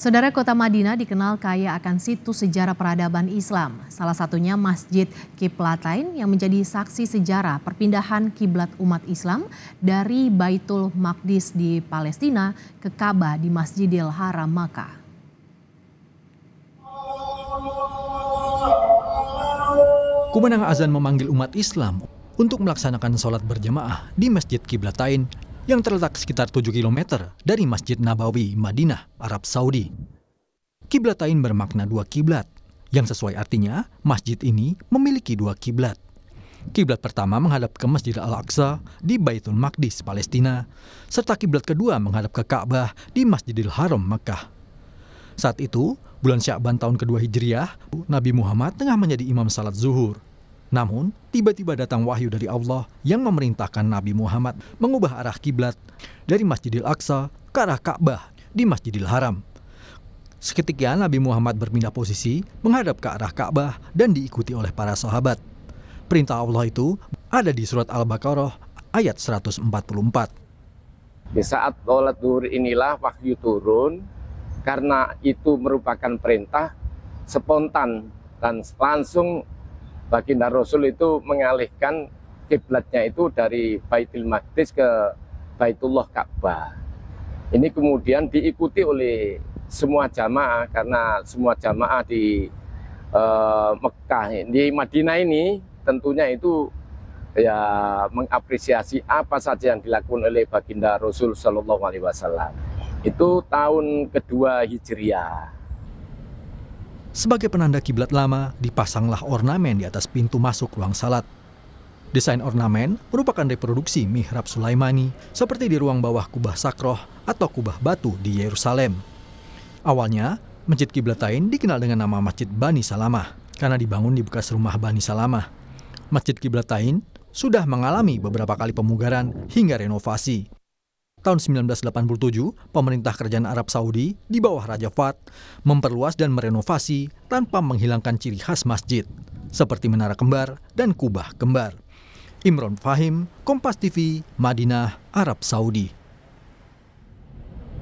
Saudara kota Madinah dikenal kaya akan situs sejarah peradaban Islam, salah satunya Masjid Kiblatain yang menjadi saksi sejarah perpindahan kiblat umat Islam dari Baitul Maqdis di Palestina ke Ka'bah di Masjidil Haram Makkah. Kumandang azan memanggil umat Islam untuk melaksanakan sholat berjamaah di Masjid Kiblatain yang terletak sekitar 7 km dari Masjid Nabawi, Madinah, Arab Saudi. Kiblatain bermakna dua kiblat, yang sesuai artinya masjid ini memiliki dua kiblat. Kiblat pertama menghadap ke Masjid Al-Aqsa di Baitul Maqdis, Palestina, serta kiblat kedua menghadap ke Ka'bah di Masjidil Haram, Mekah. Saat itu, bulan Syakban tahun kedua Hijriah, Nabi Muhammad tengah menjadi imam salat zuhur. Namun, tiba-tiba datang wahyu dari Allah yang memerintahkan Nabi Muhammad mengubah arah kiblat dari Masjidil Aqsa ke arah Ka'bah di Masjidil Haram. Seketika Nabi Muhammad berpindah posisi menghadap ke arah Ka'bah dan diikuti oleh para sahabat. Perintah Allah itu ada di surat Al-Baqarah ayat 144. Di saat sholat duhur inilah wahyu turun karena itu merupakan perintah spontan dan langsung baginda Rasul itu mengalihkan kiblatnya itu dari Baitul Maqdis ke Baitullah Ka'bah. Ini kemudian diikuti oleh semua jamaah karena semua jamaah di uh, Mekah di Madinah ini tentunya itu ya mengapresiasi apa saja yang dilakukan oleh baginda Rasul Shallallahu Alaihi Wasallam. Itu tahun kedua Hijriah. Sebagai penanda kiblat lama, dipasanglah ornamen di atas pintu masuk ruang salat. Desain ornamen merupakan reproduksi mihrab Sulaimani seperti di ruang bawah kubah sakroh atau kubah batu di Yerusalem. Awalnya, Masjid Kiblatain dikenal dengan nama Masjid Bani Salamah karena dibangun di bekas rumah Bani Salamah. Masjid Kiblatain sudah mengalami beberapa kali pemugaran hingga renovasi tahun 1987, pemerintah kerajaan Arab Saudi di bawah Raja Fahd memperluas dan merenovasi tanpa menghilangkan ciri khas masjid, seperti menara kembar dan kubah kembar. Imron Fahim, Kompas TV, Madinah, Arab Saudi.